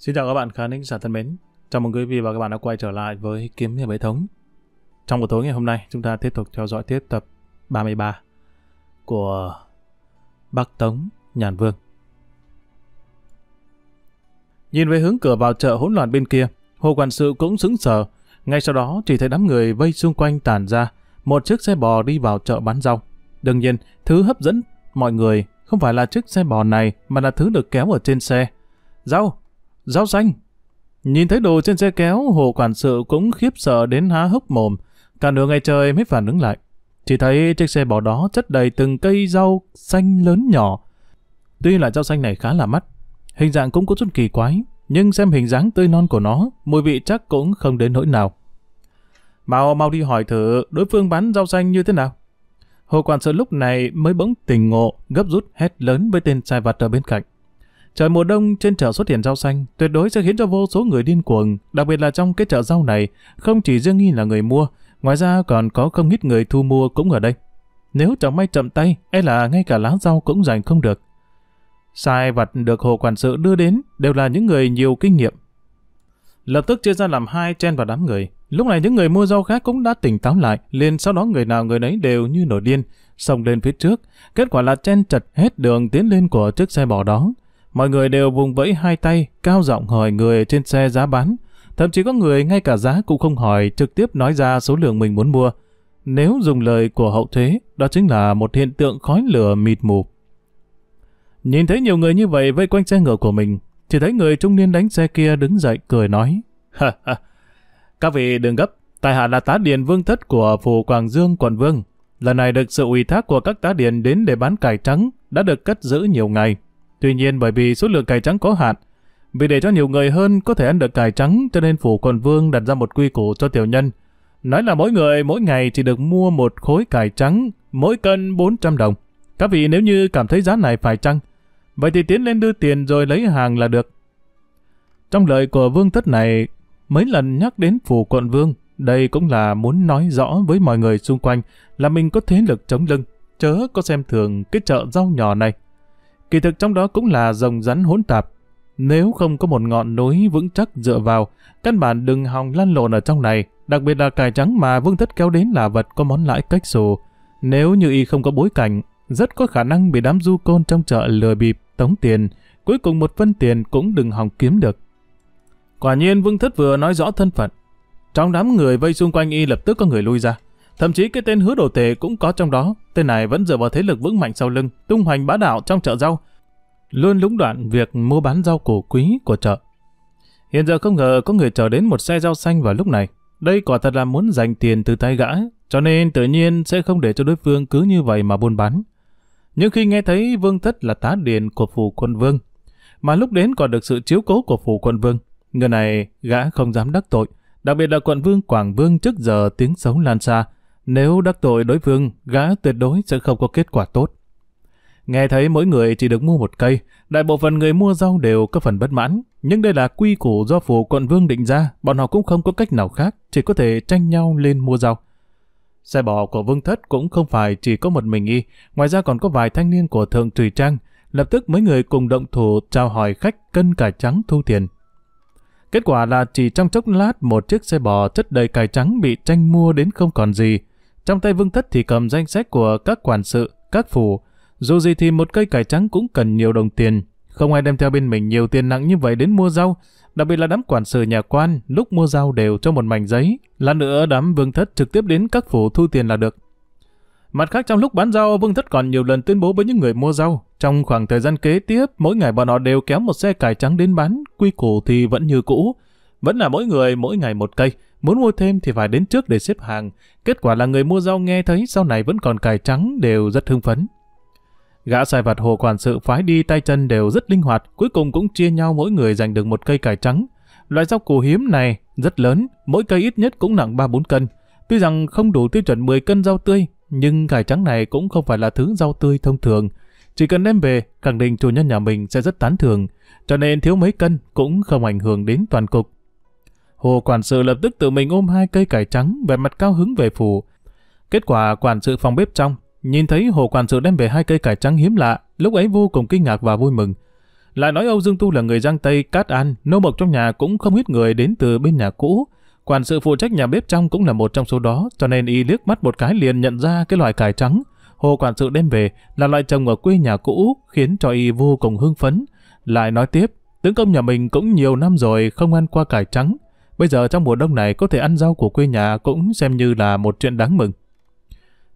Xin chào các bạn khán thính giả thân mến. Chào mừng quý vị và các bạn đã quay trở lại với Kiếm Hiệp Hệ Thống. Trong buổi tối ngày hôm nay, chúng ta tiếp tục theo dõi tiếp tập 33 của Bắc Tống Nhàn Vương. Nhìn về hướng cửa vào chợ hỗn loạn bên kia, Hồ Quản sự cũng sững sờ. Ngay sau đó chỉ thấy đám người vây xung quanh tản ra, một chiếc xe bò đi vào chợ bán rau. Đương nhiên, thứ hấp dẫn mọi người không phải là chiếc xe bò này mà là thứ được kéo ở trên xe. Rau, Rau xanh! Nhìn thấy đồ trên xe kéo, hồ quản sự cũng khiếp sợ đến há hốc mồm. Cả nửa ngày trời mới phản ứng lại. Chỉ thấy chiếc xe bò đó chất đầy từng cây rau xanh lớn nhỏ. Tuy là rau xanh này khá là mắt, hình dạng cũng có chút kỳ quái, nhưng xem hình dáng tươi non của nó, mùi vị chắc cũng không đến nỗi nào. Mau mau đi hỏi thử đối phương bán rau xanh như thế nào. Hồ quản sự lúc này mới bỗng tình ngộ, gấp rút hét lớn với tên sai vặt ở bên cạnh. Trời mùa đông trên chợ xuất hiện rau xanh tuyệt đối sẽ khiến cho vô số người điên cuồng, đặc biệt là trong cái chợ rau này, không chỉ riêng nghi là người mua, ngoài ra còn có không ít người thu mua cũng ở đây. Nếu chẳng may chậm tay, e là ngay cả lá rau cũng giành không được. Sai vặt được hộ quản sự đưa đến đều là những người nhiều kinh nghiệm. Lập tức chia ra làm hai chen vào đám người. Lúc này những người mua rau khác cũng đã tỉnh táo lại, liền sau đó người nào người nấy đều như nổi điên, xông lên phía trước. Kết quả là chen chật hết đường tiến lên của chiếc xe bò đó. Mọi người đều vùng vẫy hai tay, cao giọng hỏi người trên xe giá bán. Thậm chí có người ngay cả giá cũng không hỏi, trực tiếp nói ra số lượng mình muốn mua. Nếu dùng lời của hậu thế, đó chính là một hiện tượng khói lửa mịt mù. Nhìn thấy nhiều người như vậy vây quanh xe ngựa của mình, chỉ thấy người trung niên đánh xe kia đứng dậy cười nói. Ha ha, các vị đừng gấp, tại hạ là tá điền vương thất của phủ Quảng Dương quận Vương. Lần này được sự ủy thác của các tá điền đến để bán cải trắng, đã được cất giữ nhiều ngày. Tuy nhiên bởi vì số lượng cải trắng có hạn, vì để cho nhiều người hơn có thể ăn được cải trắng cho nên phủ quận vương đặt ra một quy củ cho tiểu nhân. Nói là mỗi người mỗi ngày chỉ được mua một khối cải trắng, mỗi cân 400 đồng. Các vị nếu như cảm thấy giá này phải chăng, vậy thì tiến lên đưa tiền rồi lấy hàng là được. Trong lời của vương thất này, mấy lần nhắc đến phủ quận vương, đây cũng là muốn nói rõ với mọi người xung quanh là mình có thế lực chống lưng, chớ có xem thường cái chợ rau nhỏ này. Kỳ thực trong đó cũng là rồng rắn hỗn tạp. Nếu không có một ngọn núi vững chắc dựa vào, căn bản đừng hòng lăn lộn ở trong này, đặc biệt là cải trắng mà vương thất kéo đến là vật có món lãi cách xù. Nếu như y không có bối cảnh, rất có khả năng bị đám du côn trong chợ lừa bịp, tống tiền, cuối cùng một phân tiền cũng đừng hòng kiếm được. Quả nhiên Vương Thất vừa nói rõ thân phận. Trong đám người vây xung quanh y lập tức có người lui ra. Thậm chí cái tên hứa đồ tể cũng có trong đó, tên này vẫn dựa vào thế lực vững mạnh sau lưng, tung hoành bá đạo trong chợ rau, luôn lúng đoạn việc mua bán rau củ quý của chợ. Hiện giờ không ngờ có người chờ đến một xe rau xanh vào lúc này. Đây quả thật là muốn dành tiền từ tay gã, cho nên tự nhiên sẽ không để cho đối phương cứ như vậy mà buôn bán. Nhưng khi nghe thấy Vương Thất là tá điền của phủ quân Vương, mà lúc đến còn được sự chiếu cố của phủ quận Vương, người này gã không dám đắc tội, đặc biệt là quận Vương Quảng Vương trước giờ tiếng xấu lan xa, nếu đắc tội đối phương, gã tuyệt đối sẽ không có kết quả tốt. Nghe thấy mỗi người chỉ được mua một cây, đại bộ phận người mua rau đều có phần bất mãn, nhưng đây là quy củ do phủ quận vương định ra, bọn họ cũng không có cách nào khác, chỉ có thể tranh nhau lên mua rau. Xe bò của vương thất cũng không phải chỉ có một mình y, ngoài ra còn có vài thanh niên của thượng trùy trang, lập tức mấy người cùng động thủ chào hỏi khách cân cải trắng thu tiền. Kết quả là chỉ trong chốc lát một chiếc xe bò chất đầy cải trắng bị tranh mua đến không còn gì, trong tay Vương Thất thì cầm danh sách của các quản sự, các phủ. Dù gì thì một cây cải trắng cũng cần nhiều đồng tiền. Không ai đem theo bên mình nhiều tiền nặng như vậy đến mua rau. Đặc biệt là đám quản sự nhà quan lúc mua rau đều cho một mảnh giấy. Lát nữa đám Vương Thất trực tiếp đến các phủ thu tiền là được. Mặt khác trong lúc bán rau, Vương Thất còn nhiều lần tuyên bố với những người mua rau. Trong khoảng thời gian kế tiếp, mỗi ngày bọn họ đều kéo một xe cải trắng đến bán, quy củ thì vẫn như cũ. Vẫn là mỗi người mỗi ngày một cây. Muốn mua thêm thì phải đến trước để xếp hàng. Kết quả là người mua rau nghe thấy sau này vẫn còn cải trắng đều rất hưng phấn. Gã sai vặt hồ quản sự phái đi tay chân đều rất linh hoạt, cuối cùng cũng chia nhau mỗi người giành được một cây cải trắng. Loại rau củ hiếm này rất lớn, mỗi cây ít nhất cũng nặng 3-4 cân. Tuy rằng không đủ tiêu chuẩn 10 cân rau tươi, nhưng cải trắng này cũng không phải là thứ rau tươi thông thường. Chỉ cần đem về, khẳng định chủ nhân nhà mình sẽ rất tán thường, cho nên thiếu mấy cân cũng không ảnh hưởng đến toàn cục. Hồ quản sự lập tức tự mình ôm hai cây cải trắng về mặt cao hứng về phủ. Kết quả quản sự phòng bếp trong, nhìn thấy hồ quản sự đem về hai cây cải trắng hiếm lạ, lúc ấy vô cùng kinh ngạc và vui mừng. Lại nói Âu Dương Tu là người Giang Tây, Cát An, nô mộc trong nhà cũng không ít người đến từ bên nhà cũ. Quản sự phụ trách nhà bếp trong cũng là một trong số đó, cho nên y liếc mắt một cái liền nhận ra cái loại cải trắng. Hồ quản sự đem về là loại trồng ở quê nhà cũ, khiến cho y vô cùng hưng phấn. Lại nói tiếp, tướng công nhà mình cũng nhiều năm rồi không ăn qua cải trắng. Bây giờ trong mùa đông này có thể ăn rau của quê nhà cũng xem như là một chuyện đáng mừng.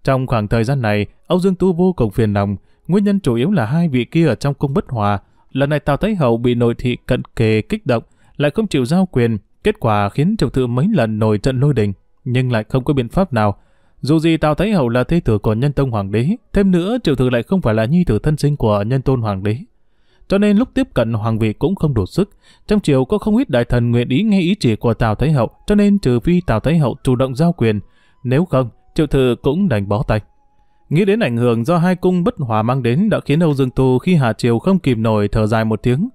Trong khoảng thời gian này, Âu Dương Tu vô cùng phiền lòng, nguyên nhân chủ yếu là hai vị kia ở trong cung bất hòa. Lần này Tào Thái Hậu bị nội thị cận kề kích động, lại không chịu giao quyền, kết quả khiến trọng thự mấy lần nổi trận lôi đình, nhưng lại không có biện pháp nào. Dù gì Tào Thái Hậu là thế tử của nhân tông hoàng đế, thêm nữa triệu thừa lại không phải là nhi tử thân sinh của nhân tôn hoàng đế, cho nên lúc tiếp cận hoàng vị cũng không đủ sức. Trong triều có không ít đại thần nguyện ý nghe ý chỉ của Tào Thái Hậu, cho nên trừ phi Tào Thái Hậu chủ động giao quyền, nếu không, triệu thừa cũng đành bó tay. Nghĩ đến ảnh hưởng do hai cung bất hòa mang đến đã khiến Âu Dương Tu khi hạ triều không kìm nổi thở dài một tiếng.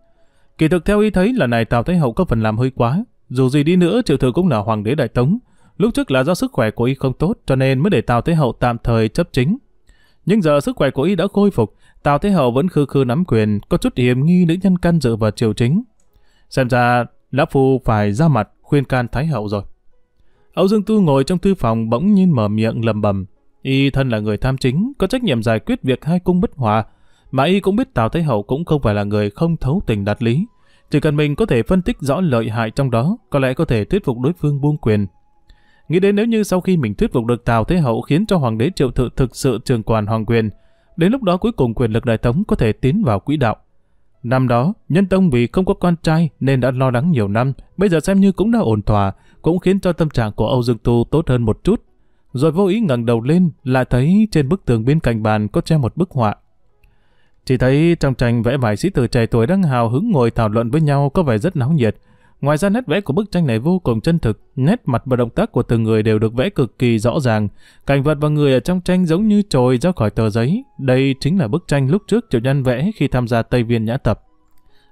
Kỳ thực theo ý thấy là này Tào Thái Hậu có phần làm hơi quá, dù gì đi nữa triệu thừa cũng là hoàng đế đại tống. Lúc trước là do sức khỏe của y không tốt cho nên mới để Tào Thế Hậu tạm thời chấp chính. Nhưng giờ sức khỏe của y đã khôi phục, Tào Thế Hậu vẫn khư khư nắm quyền, có chút hiểm nghi nữ nhân can dự vào triều chính. Xem ra, Lã Phu phải ra mặt khuyên can Thái Hậu rồi. Âu Dương Tu ngồi trong thư phòng bỗng nhiên mở miệng lầm bầm. Y thân là người tham chính, có trách nhiệm giải quyết việc hai cung bất hòa, mà Y cũng biết Tào Thế Hậu cũng không phải là người không thấu tình đạt lý. Chỉ cần mình có thể phân tích rõ lợi hại trong đó, có lẽ có thể thuyết phục đối phương buông quyền. Nghĩ đến nếu như sau khi mình thuyết phục được Tào Thế Hậu khiến cho Hoàng đế Triệu Thự thực sự trường quản hoàng quyền, Đến lúc đó cuối cùng quyền lực đại thống có thể tiến vào quỹ đạo. Năm đó, nhân tông vì không có con trai nên đã lo lắng nhiều năm, bây giờ xem như cũng đã ổn thỏa, cũng khiến cho tâm trạng của Âu Dương Tu tốt hơn một chút. Rồi vô ý ngẩng đầu lên, lại thấy trên bức tường bên cạnh bàn có treo một bức họa. Chỉ thấy trong tranh vẽ vài sĩ tử trẻ tuổi đang hào hứng ngồi thảo luận với nhau có vẻ rất náo nhiệt, Ngoài ra nét vẽ của bức tranh này vô cùng chân thực, nét mặt và động tác của từng người đều được vẽ cực kỳ rõ ràng. Cảnh vật và người ở trong tranh giống như trồi ra khỏi tờ giấy. Đây chính là bức tranh lúc trước Triệu Nhân vẽ khi tham gia Tây Viên Nhã Tập.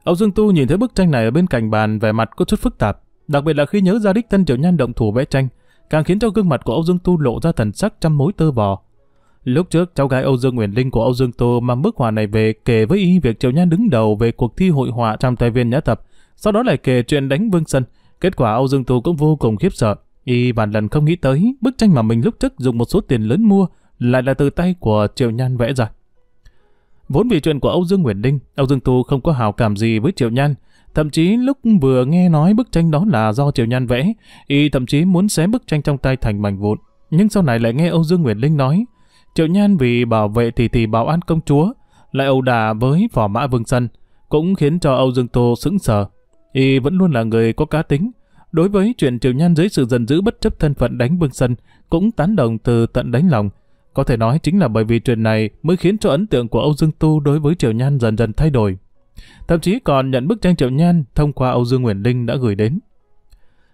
Âu Dương Tu nhìn thấy bức tranh này ở bên cạnh bàn vẻ mặt có chút phức tạp, đặc biệt là khi nhớ ra đích thân Triệu Nhân động thủ vẽ tranh, càng khiến cho gương mặt của Âu Dương Tu lộ ra thần sắc trăm mối tơ bò Lúc trước, cháu gái Âu Dương Nguyễn Linh của Âu Dương Tô mang bức họa này về kể với ý việc Triệu Nhan đứng đầu về cuộc thi hội họa trong tài viên nhã tập sau đó lại kể chuyện đánh Vương Sân. Kết quả Âu Dương Tù cũng vô cùng khiếp sợ. Y vạn lần không nghĩ tới, bức tranh mà mình lúc trước dùng một số tiền lớn mua lại là từ tay của Triệu Nhan vẽ ra. Vốn vì chuyện của Âu Dương Nguyễn Đinh, Âu Dương Tu không có hào cảm gì với Triệu Nhan. Thậm chí lúc vừa nghe nói bức tranh đó là do Triệu Nhan vẽ, y thậm chí muốn xé bức tranh trong tay thành mảnh vụn. Nhưng sau này lại nghe Âu Dương Nguyễn Linh nói, Triệu Nhan vì bảo vệ thì thì bảo an công chúa, lại ẩu đà với phò mã Vương Sân, cũng khiến cho Âu Dương Tô sững sờ. Y vẫn luôn là người có cá tính. Đối với chuyện Triều Nhan dưới sự dần giữ bất chấp thân phận đánh Vương Sân, cũng tán đồng từ tận đánh lòng. Có thể nói chính là bởi vì chuyện này mới khiến cho ấn tượng của Âu Dương Tu đối với Triều Nhan dần dần thay đổi. Thậm chí còn nhận bức tranh Triệu Nhan thông qua Âu Dương Nguyễn Linh đã gửi đến.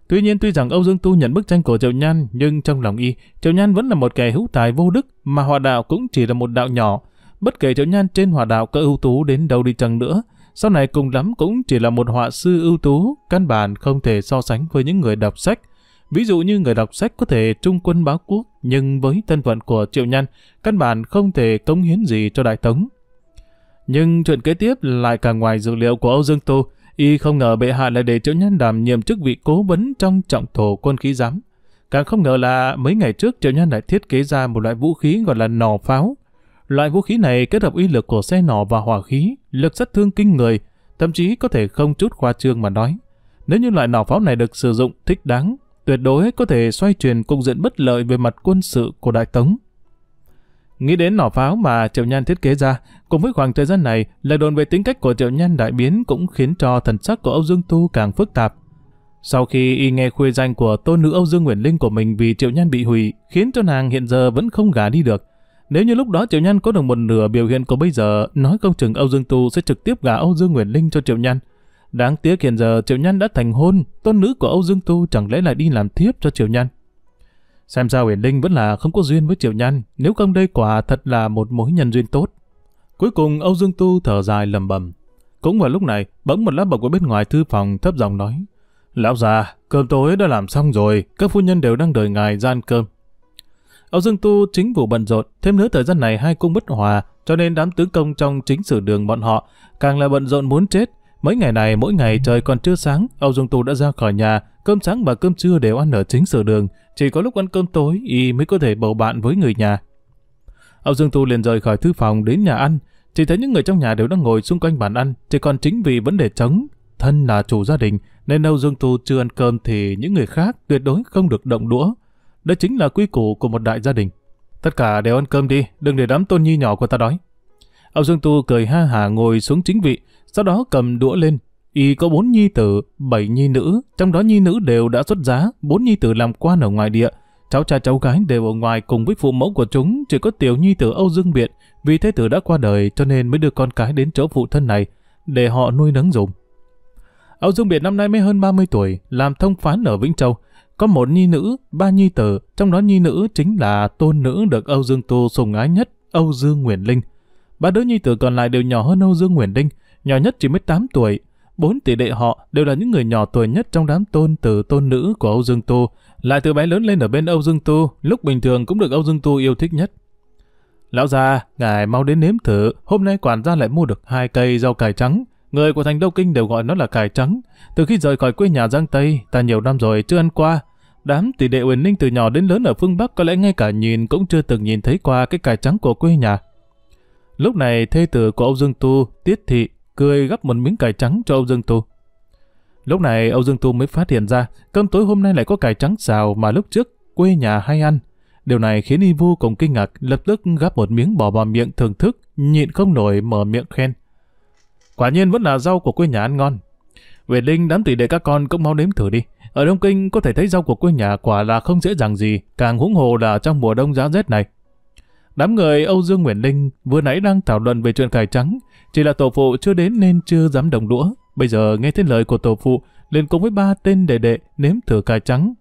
Tuy nhiên tuy rằng Âu Dương Tu nhận bức tranh của Triệu Nhan, nhưng trong lòng y, Triệu Nhan vẫn là một kẻ hữu tài vô đức, mà hòa đạo cũng chỉ là một đạo nhỏ. Bất kể Triệu Nhan trên hòa đạo có ưu tú đến đâu đi chăng nữa, sau này cùng lắm cũng chỉ là một họa sư ưu tú, căn bản không thể so sánh với những người đọc sách. Ví dụ như người đọc sách có thể trung quân báo quốc, nhưng với thân phận của Triệu Nhân, căn bản không thể cống hiến gì cho Đại Tống. Nhưng chuyện kế tiếp lại càng ngoài dự liệu của Âu Dương Tô, y không ngờ bệ hạ lại để Triệu Nhân đảm nhiệm chức vị cố vấn trong trọng thổ quân khí giám. Càng không ngờ là mấy ngày trước Triệu Nhân lại thiết kế ra một loại vũ khí gọi là nỏ pháo, Loại vũ khí này kết hợp uy lực của xe nỏ và hỏa khí, lực sát thương kinh người, thậm chí có thể không chút khoa trương mà nói. Nếu như loại nỏ pháo này được sử dụng thích đáng, tuyệt đối có thể xoay chuyển cục diện bất lợi về mặt quân sự của Đại Tống. Nghĩ đến nỏ pháo mà Triệu Nhan thiết kế ra, cùng với khoảng thời gian này, lời đồn về tính cách của Triệu Nhan đại biến cũng khiến cho thần sắc của Âu Dương Tu càng phức tạp. Sau khi y nghe khuê danh của tôn nữ Âu Dương Nguyễn Linh của mình vì Triệu Nhan bị hủy, khiến cho nàng hiện giờ vẫn không gả đi được, nếu như lúc đó Triệu Nhân có được một nửa biểu hiện của bây giờ, nói công chừng Âu Dương Tu sẽ trực tiếp gả Âu Dương Nguyễn Linh cho Triệu Nhân. Đáng tiếc hiện giờ Triệu Nhân đã thành hôn, tôn nữ của Âu Dương Tu chẳng lẽ lại đi làm thiếp cho Triệu Nhân. Xem ra Huyền Linh vẫn là không có duyên với Triệu Nhân, nếu không đây quả thật là một mối nhân duyên tốt. Cuối cùng Âu Dương Tu thở dài lầm bầm. Cũng vào lúc này, bỗng một lá bọc ở bên ngoài thư phòng thấp giọng nói. Lão già, cơm tối đã làm xong rồi, các phu nhân đều đang đợi ngài gian cơm. Âu Dương Tu chính vụ bận rộn, thêm nữa thời gian này hai cung bất hòa, cho nên đám tướng công trong chính sử đường bọn họ càng là bận rộn muốn chết. Mấy ngày này mỗi ngày trời còn chưa sáng, Âu Dương Tu đã ra khỏi nhà, cơm sáng và cơm trưa đều ăn ở chính sử đường, chỉ có lúc ăn cơm tối y mới có thể bầu bạn với người nhà. Âu Dương Tu liền rời khỏi thư phòng đến nhà ăn, chỉ thấy những người trong nhà đều đang ngồi xung quanh bàn ăn, chỉ còn chính vì vấn đề trống, thân là chủ gia đình nên Âu Dương Tu chưa ăn cơm thì những người khác tuyệt đối không được động đũa. Đây chính là quy củ của một đại gia đình. Tất cả đều ăn cơm đi, đừng để đám tôn nhi nhỏ của ta đói. Âu Dương Tu cười ha hà ngồi xuống chính vị, sau đó cầm đũa lên. Y có bốn nhi tử, bảy nhi nữ, trong đó nhi nữ đều đã xuất giá, bốn nhi tử làm quan ở ngoài địa. Cháu trai cháu gái đều ở ngoài cùng với phụ mẫu của chúng, chỉ có tiểu nhi tử Âu Dương Biện, vì thế tử đã qua đời cho nên mới đưa con cái đến chỗ phụ thân này, để họ nuôi nấng dùng. Âu Dương Biện năm nay mới hơn 30 tuổi, làm thông phán ở Vĩnh Châu, có một nhi nữ, ba nhi tử, trong đó nhi nữ chính là tôn nữ được Âu Dương Tu sùng ái nhất, Âu Dương Nguyễn Linh. Ba đứa nhi tử còn lại đều nhỏ hơn Âu Dương Nguyễn Linh, nhỏ nhất chỉ mới 8 tuổi. Bốn tỷ đệ họ đều là những người nhỏ tuổi nhất trong đám tôn tử tôn nữ của Âu Dương Tu, lại từ bé lớn lên ở bên Âu Dương Tu, lúc bình thường cũng được Âu Dương Tu yêu thích nhất. Lão già, ngài mau đến nếm thử, hôm nay quản gia lại mua được hai cây rau cải trắng, Người của thành Đô Kinh đều gọi nó là cải trắng. Từ khi rời khỏi quê nhà Giang Tây, ta nhiều năm rồi chưa ăn qua. Đám tỷ đệ Uyển Ninh từ nhỏ đến lớn ở phương Bắc có lẽ ngay cả nhìn cũng chưa từng nhìn thấy qua cái cải trắng của quê nhà. Lúc này thê tử của Âu Dương Tu, Tiết Thị, cười gấp một miếng cải trắng cho Âu Dương Tu. Lúc này Âu Dương Tu mới phát hiện ra cơm tối hôm nay lại có cải trắng xào mà lúc trước quê nhà hay ăn. Điều này khiến y vô cùng kinh ngạc, lập tức gắp một miếng bò vào miệng thưởng thức, nhịn không nổi mở miệng khen. Quả nhiên vẫn là rau của quê nhà ăn ngon. Về Linh đám tỷ đệ các con cũng mau nếm thử đi. Ở Đông Kinh có thể thấy rau của quê nhà quả là không dễ dàng gì, càng huống hồ là trong mùa đông giá rét này. Đám người Âu Dương Nguyễn Linh vừa nãy đang thảo luận về chuyện cải trắng, chỉ là tổ phụ chưa đến nên chưa dám đồng đũa. Bây giờ nghe thấy lời của tổ phụ, liền cùng với ba tên đệ đệ nếm thử cải trắng.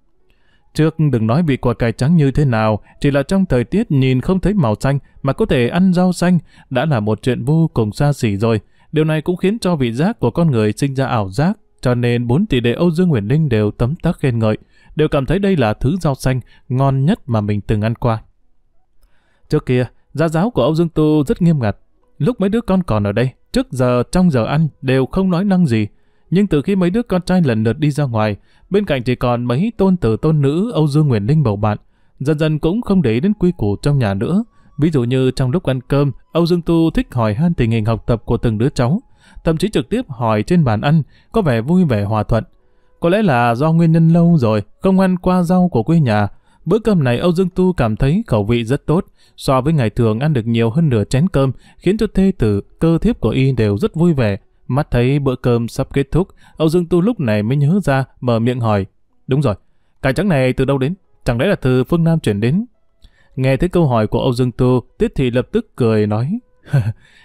Trước đừng nói vị quả cải trắng như thế nào, chỉ là trong thời tiết nhìn không thấy màu xanh mà có thể ăn rau xanh đã là một chuyện vô cùng xa xỉ rồi. Điều này cũng khiến cho vị giác của con người sinh ra ảo giác, cho nên bốn tỷ đệ Âu Dương Nguyễn Linh đều tấm tắc khen ngợi, đều cảm thấy đây là thứ rau xanh ngon nhất mà mình từng ăn qua. Trước kia, gia giáo của Âu Dương Tu rất nghiêm ngặt. Lúc mấy đứa con còn ở đây, trước giờ trong giờ ăn đều không nói năng gì. Nhưng từ khi mấy đứa con trai lần lượt đi ra ngoài, bên cạnh chỉ còn mấy tôn tử tôn nữ Âu Dương Nguyễn Linh bầu bạn, dần dần cũng không để đến quy củ trong nhà nữa, Ví dụ như trong lúc ăn cơm, Âu Dương Tu thích hỏi han tình hình học tập của từng đứa cháu, thậm chí trực tiếp hỏi trên bàn ăn, có vẻ vui vẻ hòa thuận. Có lẽ là do nguyên nhân lâu rồi, không ăn qua rau của quê nhà. Bữa cơm này Âu Dương Tu cảm thấy khẩu vị rất tốt, so với ngày thường ăn được nhiều hơn nửa chén cơm, khiến cho thê tử, cơ thiếp của y đều rất vui vẻ. Mắt thấy bữa cơm sắp kết thúc, Âu Dương Tu lúc này mới nhớ ra, mở miệng hỏi. Đúng rồi, cải trắng này từ đâu đến? Chẳng lẽ là từ phương Nam chuyển đến? Nghe thấy câu hỏi của Âu Dương Tu, Tiết Thị lập tức cười nói.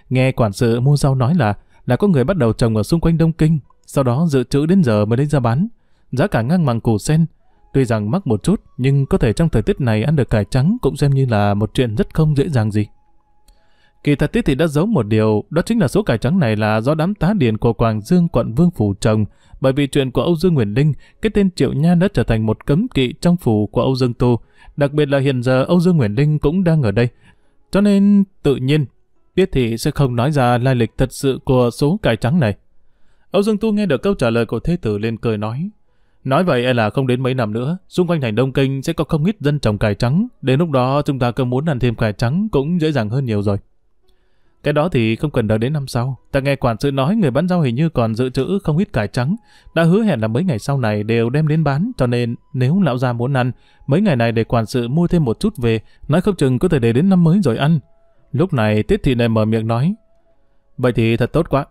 Nghe quản sự mua rau nói là là có người bắt đầu trồng ở xung quanh Đông Kinh, sau đó dự trữ đến giờ mới lấy ra bán. Giá cả ngang bằng củ sen. Tuy rằng mắc một chút, nhưng có thể trong thời tiết này ăn được cải trắng cũng xem như là một chuyện rất không dễ dàng gì. Kỳ thật tí thì đã giấu một điều, đó chính là số cải trắng này là do đám tá điền của Quảng Dương quận Vương Phủ trồng, bởi vì chuyện của Âu Dương Nguyễn Linh, cái tên Triệu Nha đã trở thành một cấm kỵ trong phủ của Âu Dương Tu, đặc biệt là hiện giờ Âu Dương Nguyễn Linh cũng đang ở đây. Cho nên, tự nhiên, Tiết Thị sẽ không nói ra lai lịch thật sự của số cải trắng này. Âu Dương Tu nghe được câu trả lời của thế tử lên cười nói. Nói vậy e là không đến mấy năm nữa, xung quanh thành Đông Kinh sẽ có không ít dân trồng cải trắng, đến lúc đó chúng ta cứ muốn ăn thêm cải trắng cũng dễ dàng hơn nhiều rồi. Cái đó thì không cần đợi đến năm sau. Ta nghe quản sự nói người bán rau hình như còn dự trữ không ít cải trắng. Đã hứa hẹn là mấy ngày sau này đều đem đến bán, cho nên nếu lão gia muốn ăn, mấy ngày này để quản sự mua thêm một chút về, nói không chừng có thể để đến năm mới rồi ăn. Lúc này Tiết Thị này mở miệng nói. Vậy thì thật tốt quá.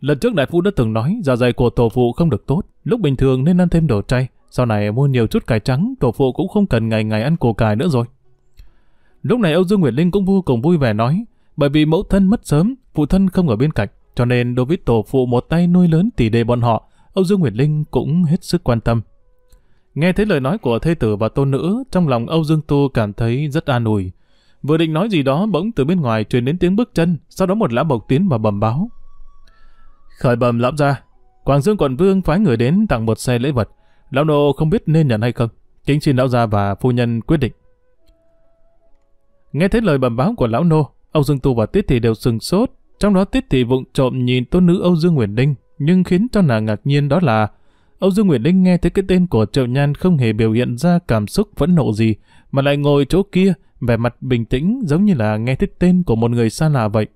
Lần trước đại phu đã từng nói dạ dày của tổ phụ không được tốt, lúc bình thường nên ăn thêm đồ chay. Sau này mua nhiều chút cải trắng, tổ phụ cũng không cần ngày ngày ăn củ cải nữa rồi. Lúc này Âu Dương Nguyệt Linh cũng vô cùng vui vẻ nói, bởi vì mẫu thân mất sớm, phụ thân không ở bên cạnh, cho nên đối với tổ phụ một tay nuôi lớn tỷ đệ bọn họ, Âu Dương Nguyệt Linh cũng hết sức quan tâm. Nghe thấy lời nói của thê tử và tôn nữ, trong lòng Âu Dương Tu cảm thấy rất an ủi. Vừa định nói gì đó bỗng từ bên ngoài truyền đến tiếng bước chân, sau đó một lão bộc tiến và bầm báo. Khởi bầm lão ra, Quảng Dương quận vương phái người đến tặng một xe lễ vật. Lão nô không biết nên nhận hay không, kính xin lão gia và phu nhân quyết định. Nghe thấy lời bầm báo của lão nô, Âu Dương Tu và Tiết Thị đều sừng sốt, trong đó Tiết Thị vụng trộm nhìn tôn nữ Âu Dương Nguyễn Đinh, nhưng khiến cho nàng ngạc nhiên đó là Âu Dương Nguyễn Đinh nghe thấy cái tên của Triệu Nhan không hề biểu hiện ra cảm xúc phẫn nộ gì, mà lại ngồi chỗ kia, vẻ mặt bình tĩnh giống như là nghe thấy tên của một người xa lạ vậy.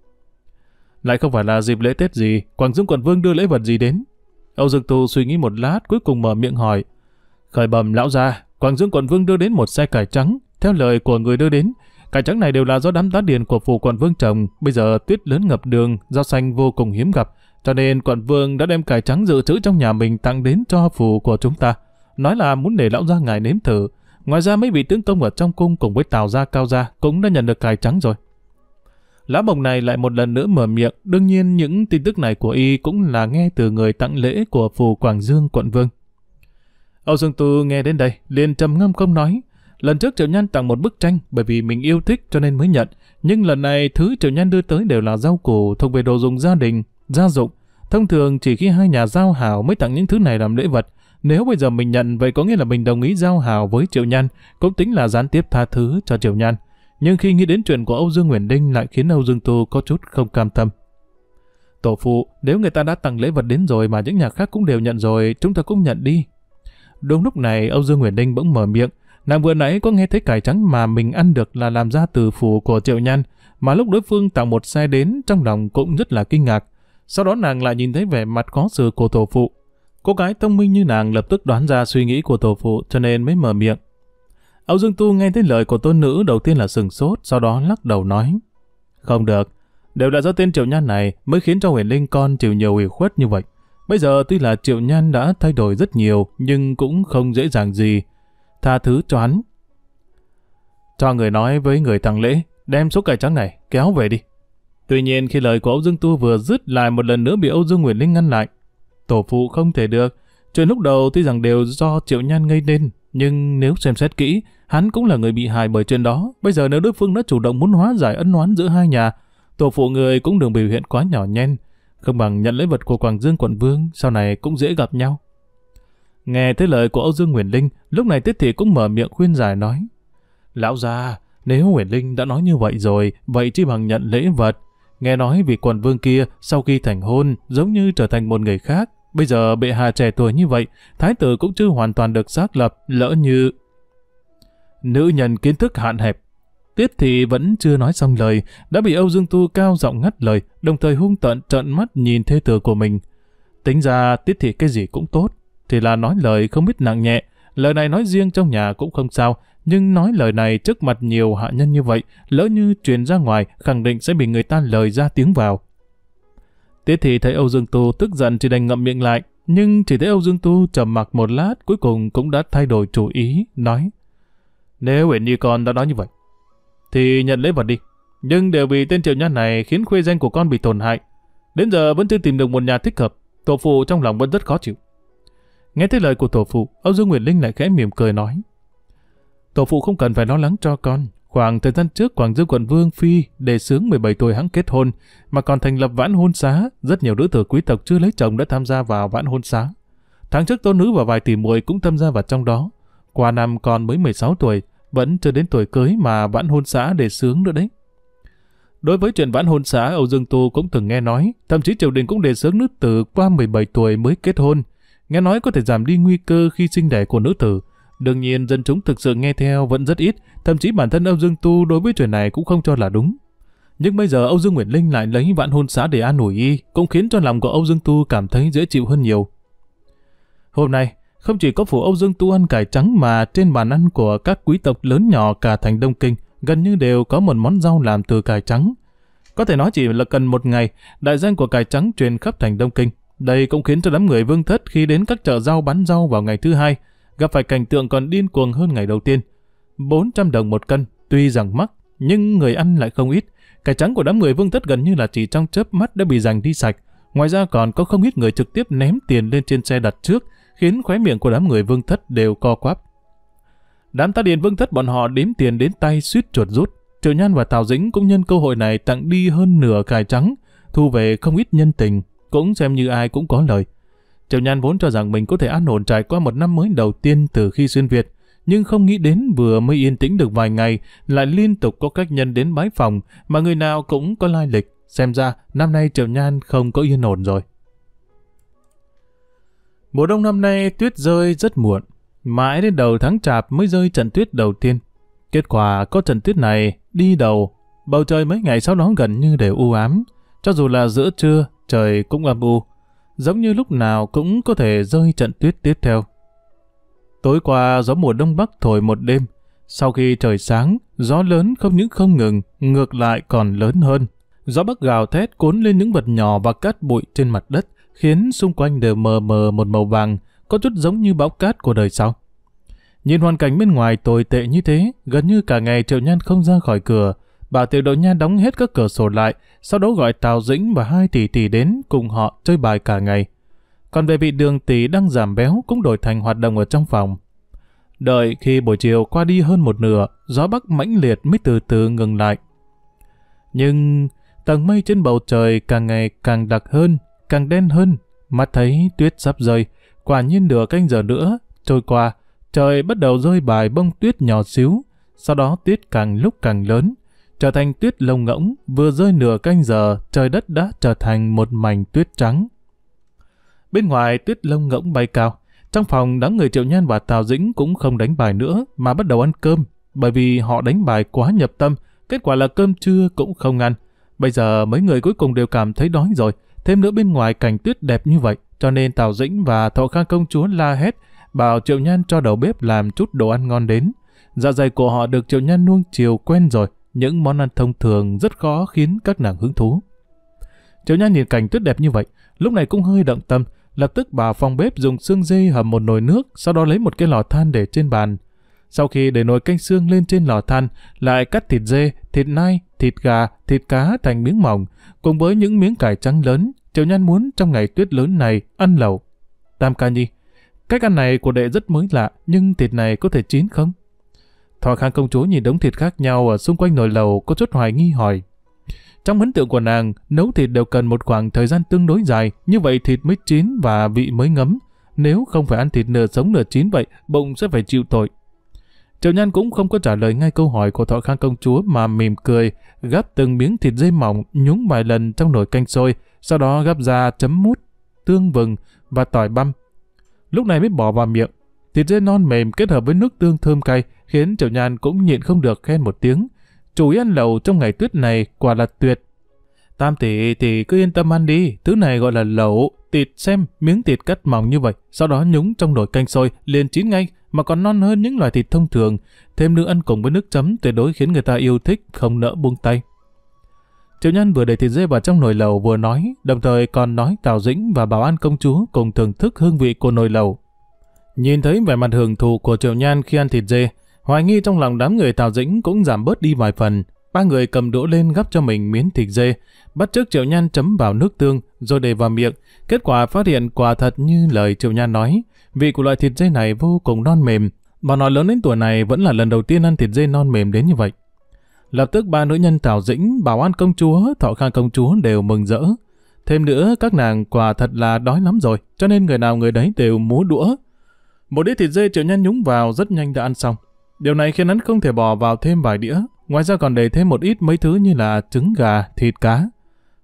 Lại không phải là dịp lễ Tết gì, Quảng Dũng Quận Vương đưa lễ vật gì đến. Âu Dương Tu suy nghĩ một lát cuối cùng mở miệng hỏi. Khởi bẩm lão gia, Quảng Dương Quận Vương đưa đến một xe cải trắng, theo lời của người đưa đến, Cải trắng này đều là do đám tá điền của phủ quận vương trồng, bây giờ tuyết lớn ngập đường, rau xanh vô cùng hiếm gặp, cho nên quận vương đã đem cải trắng dự trữ trong nhà mình tặng đến cho phủ của chúng ta. Nói là muốn để lão gia ngài nếm thử. Ngoài ra mấy vị tướng công ở trong cung cùng với tào gia cao gia cũng đã nhận được cải trắng rồi. Lá bồng này lại một lần nữa mở miệng, đương nhiên những tin tức này của y cũng là nghe từ người tặng lễ của phủ Quảng Dương quận Vương. Âu Dương Tư nghe đến đây, liền trầm ngâm không nói, Lần trước Triệu Nhân tặng một bức tranh bởi vì mình yêu thích cho nên mới nhận. Nhưng lần này thứ Triệu Nhân đưa tới đều là rau củ thuộc về đồ dùng gia đình, gia dụng. Thông thường chỉ khi hai nhà giao hảo mới tặng những thứ này làm lễ vật. Nếu bây giờ mình nhận vậy có nghĩa là mình đồng ý giao hảo với Triệu Nhân, cũng tính là gián tiếp tha thứ cho Triệu Nhân. Nhưng khi nghĩ đến chuyện của Âu Dương Nguyễn Đinh lại khiến Âu Dương tô có chút không cam tâm. Tổ phụ, nếu người ta đã tặng lễ vật đến rồi mà những nhà khác cũng đều nhận rồi, chúng ta cũng nhận đi. Đúng lúc này Âu Dương Nguyễn Đinh bỗng mở miệng, Nàng vừa nãy có nghe thấy cải trắng mà mình ăn được là làm ra từ phù của Triệu Nhan, mà lúc đối phương tặng một xe đến trong lòng cũng rất là kinh ngạc. Sau đó nàng lại nhìn thấy vẻ mặt khó xử của tổ phụ. Cô gái thông minh như nàng lập tức đoán ra suy nghĩ của tổ phụ cho nên mới mở miệng. Âu Dương Tu nghe thấy lời của tôn nữ đầu tiên là sừng sốt, sau đó lắc đầu nói. Không được, đều là do tên Triệu Nhan này mới khiến cho Huyền Linh con chịu nhiều ủy khuất như vậy. Bây giờ tuy là Triệu Nhan đã thay đổi rất nhiều nhưng cũng không dễ dàng gì tha thứ cho hắn. Cho người nói với người thằng lễ, đem số cải trắng này, kéo về đi. Tuy nhiên khi lời của Âu Dương Tu vừa dứt lại một lần nữa bị Âu Dương Nguyễn Linh ngăn lại. Tổ phụ không thể được, chuyện lúc đầu tuy rằng đều do Triệu Nhan gây nên, nhưng nếu xem xét kỹ, hắn cũng là người bị hại bởi chuyện đó. Bây giờ nếu đối phương đã chủ động muốn hóa giải ân oán giữa hai nhà, tổ phụ người cũng đừng biểu hiện quá nhỏ nhen, không bằng nhận lễ vật của Quảng Dương quận Vương, sau này cũng dễ gặp nhau. Nghe tới lời của Âu Dương Nguyễn Linh, lúc này Tiết Thị cũng mở miệng khuyên giải nói. Lão già, nếu Nguyễn Linh đã nói như vậy rồi, vậy chỉ bằng nhận lễ vật. Nghe nói vị quần vương kia sau khi thành hôn giống như trở thành một người khác. Bây giờ bệ hạ trẻ tuổi như vậy, thái tử cũng chưa hoàn toàn được xác lập, lỡ như... Nữ nhân kiến thức hạn hẹp. Tiết thị vẫn chưa nói xong lời, đã bị Âu Dương Tu cao giọng ngắt lời, đồng thời hung tận trợn mắt nhìn thê tử của mình. Tính ra tiết thị cái gì cũng tốt, thì là nói lời không biết nặng nhẹ. Lời này nói riêng trong nhà cũng không sao, nhưng nói lời này trước mặt nhiều hạ nhân như vậy, lỡ như truyền ra ngoài, khẳng định sẽ bị người ta lời ra tiếng vào. Tiết thị thấy Âu Dương Tu tức giận chỉ đành ngậm miệng lại, nhưng chỉ thấy Âu Dương Tu trầm mặc một lát cuối cùng cũng đã thay đổi chủ ý, nói Nếu Uyển Nhi con đã nói như vậy, thì nhận lấy vật đi. Nhưng đều vì tên triệu nhân này khiến khuê danh của con bị tổn hại. Đến giờ vẫn chưa tìm được một nhà thích hợp, tổ phụ trong lòng vẫn rất khó chịu. Nghe thấy lời của tổ phụ, ông Dương Nguyệt Linh lại khẽ mỉm cười nói. Tổ phụ không cần phải lo lắng cho con. Khoảng thời gian trước Quảng Dương quận Vương Phi đề sướng 17 tuổi hắn kết hôn, mà còn thành lập vãn hôn xá, rất nhiều nữ tử quý tộc chưa lấy chồng đã tham gia vào vãn hôn xá. Tháng trước tôn nữ và vài tỷ muội cũng tham gia vào trong đó. Qua năm còn mới 16 tuổi, vẫn chưa đến tuổi cưới mà vãn hôn xã đề sướng nữa đấy. Đối với chuyện vãn hôn xã, Âu Dương Tu cũng từng nghe nói, thậm chí triều đình cũng đề sướng nữ tử qua 17 tuổi mới kết hôn, nghe nói có thể giảm đi nguy cơ khi sinh đẻ của nữ tử. Đương nhiên dân chúng thực sự nghe theo vẫn rất ít, thậm chí bản thân Âu Dương Tu đối với chuyện này cũng không cho là đúng. Nhưng bây giờ Âu Dương Nguyễn Linh lại lấy vạn hôn xã để an ủi y, cũng khiến cho lòng của Âu Dương Tu cảm thấy dễ chịu hơn nhiều. Hôm nay, không chỉ có phủ Âu Dương Tu ăn cải trắng mà trên bàn ăn của các quý tộc lớn nhỏ cả thành Đông Kinh gần như đều có một món rau làm từ cải trắng. Có thể nói chỉ là cần một ngày, đại danh của cải trắng truyền khắp thành Đông Kinh. Đây cũng khiến cho đám người vương thất khi đến các chợ rau bán rau vào ngày thứ hai, gặp phải cảnh tượng còn điên cuồng hơn ngày đầu tiên. 400 đồng một cân, tuy rằng mắc, nhưng người ăn lại không ít. Cải trắng của đám người vương thất gần như là chỉ trong chớp mắt đã bị giành đi sạch. Ngoài ra còn có không ít người trực tiếp ném tiền lên trên xe đặt trước, khiến khóe miệng của đám người vương thất đều co quắp. Đám ta điền vương thất bọn họ đếm tiền đến tay suýt chuột rút. Triệu Nhan và Tào Dĩnh cũng nhân cơ hội này tặng đi hơn nửa cải trắng, thu về không ít nhân tình cũng xem như ai cũng có lời. Triệu Nhan vốn cho rằng mình có thể an ổn trải qua một năm mới đầu tiên từ khi xuyên Việt, nhưng không nghĩ đến vừa mới yên tĩnh được vài ngày lại liên tục có các nhân đến bái phòng mà người nào cũng có lai lịch. Xem ra năm nay Triệu Nhan không có yên ổn rồi. Mùa đông năm nay tuyết rơi rất muộn, mãi đến đầu tháng chạp mới rơi trận tuyết đầu tiên. Kết quả có trận tuyết này đi đầu, bầu trời mấy ngày sau đó gần như đều u ám. Cho dù là giữa trưa, trời cũng âm u, giống như lúc nào cũng có thể rơi trận tuyết tiếp theo. Tối qua gió mùa đông bắc thổi một đêm, sau khi trời sáng, gió lớn không những không ngừng, ngược lại còn lớn hơn. Gió bắc gào thét cuốn lên những vật nhỏ và cát bụi trên mặt đất, khiến xung quanh đều mờ mờ một màu vàng, có chút giống như bão cát của đời sau. Nhìn hoàn cảnh bên ngoài tồi tệ như thế, gần như cả ngày Triệu nhân không ra khỏi cửa, Bà Tiểu đội Nha đóng hết các cửa sổ lại, sau đó gọi Tào Dĩnh và hai tỷ tỷ đến cùng họ chơi bài cả ngày. Còn về vị đường tỷ đang giảm béo cũng đổi thành hoạt động ở trong phòng. Đợi khi buổi chiều qua đi hơn một nửa, gió bắc mãnh liệt mới từ từ ngừng lại. Nhưng tầng mây trên bầu trời càng ngày càng đặc hơn, càng đen hơn. Mắt thấy tuyết sắp rơi, quả nhiên nửa canh giờ nữa, trôi qua, trời bắt đầu rơi bài bông tuyết nhỏ xíu, sau đó tuyết càng lúc càng lớn, trở thành tuyết lông ngỗng, vừa rơi nửa canh giờ, trời đất đã trở thành một mảnh tuyết trắng. Bên ngoài tuyết lông ngỗng bay cao, trong phòng đám người Triệu Nhan và Tào Dĩnh cũng không đánh bài nữa mà bắt đầu ăn cơm, bởi vì họ đánh bài quá nhập tâm, kết quả là cơm trưa cũng không ăn. Bây giờ mấy người cuối cùng đều cảm thấy đói rồi, thêm nữa bên ngoài cảnh tuyết đẹp như vậy, cho nên Tào Dĩnh và Thọ Khang công chúa la hét, bảo Triệu Nhan cho đầu bếp làm chút đồ ăn ngon đến. Dạ dày của họ được Triệu Nhan nuông chiều quen rồi, những món ăn thông thường rất khó khiến các nàng hứng thú. Triệu nhan nhìn cảnh tuyết đẹp như vậy, lúc này cũng hơi động tâm, lập tức bà phòng bếp dùng xương dê hầm một nồi nước, sau đó lấy một cái lò than để trên bàn. Sau khi để nồi canh xương lên trên lò than, lại cắt thịt dê, thịt nai, thịt gà, thịt cá thành miếng mỏng, cùng với những miếng cải trắng lớn, Triệu Nhan muốn trong ngày tuyết lớn này ăn lẩu. Tam ca nhi, cách ăn này của đệ rất mới lạ, nhưng thịt này có thể chín không? Thọ Khang công chúa nhìn đống thịt khác nhau ở xung quanh nồi lầu có chút hoài nghi hỏi. Trong ấn tượng của nàng, nấu thịt đều cần một khoảng thời gian tương đối dài, như vậy thịt mới chín và vị mới ngấm. Nếu không phải ăn thịt nửa sống nửa chín vậy, bụng sẽ phải chịu tội. Triệu Nhan cũng không có trả lời ngay câu hỏi của Thọ Khang công chúa mà mỉm cười, gắp từng miếng thịt dây mỏng nhúng vài lần trong nồi canh sôi, sau đó gắp ra chấm mút, tương vừng và tỏi băm. Lúc này mới bỏ vào miệng. Thịt dê non mềm kết hợp với nước tương thơm cay khiến Triệu Nhan cũng nhịn không được khen một tiếng. Chủ ý ăn lẩu trong ngày tuyết này quả là tuyệt. Tam tỷ thì cứ yên tâm ăn đi, thứ này gọi là lẩu, thịt xem, miếng thịt cắt mỏng như vậy, sau đó nhúng trong nồi canh sôi, liền chín ngay, mà còn non hơn những loại thịt thông thường, thêm nữa ăn cùng với nước chấm tuyệt đối khiến người ta yêu thích, không nỡ buông tay. Triệu Nhân vừa để thịt dê vào trong nồi lẩu vừa nói, đồng thời còn nói Tào Dĩnh và Bảo An công chúa cùng thưởng thức hương vị của nồi lẩu. Nhìn thấy vẻ mặt hưởng thụ của Triệu Nhan khi ăn thịt dê, hoài nghi trong lòng đám người Tào Dĩnh cũng giảm bớt đi vài phần. Ba người cầm đũa lên gắp cho mình miếng thịt dê, bắt trước Triệu Nhan chấm vào nước tương rồi để vào miệng. Kết quả phát hiện quả thật như lời Triệu Nhan nói, vị của loại thịt dê này vô cùng non mềm. Bà nói lớn đến tuổi này vẫn là lần đầu tiên ăn thịt dê non mềm đến như vậy. Lập tức ba nữ nhân Tào Dĩnh, Bảo An công chúa, Thọ Khang công chúa đều mừng rỡ. Thêm nữa, các nàng quả thật là đói lắm rồi, cho nên người nào người đấy đều múa đũa, một đĩa thịt dê Triệu Nhân nhúng vào rất nhanh đã ăn xong. Điều này khiến hắn không thể bỏ vào thêm vài đĩa, ngoài ra còn để thêm một ít mấy thứ như là trứng gà, thịt cá.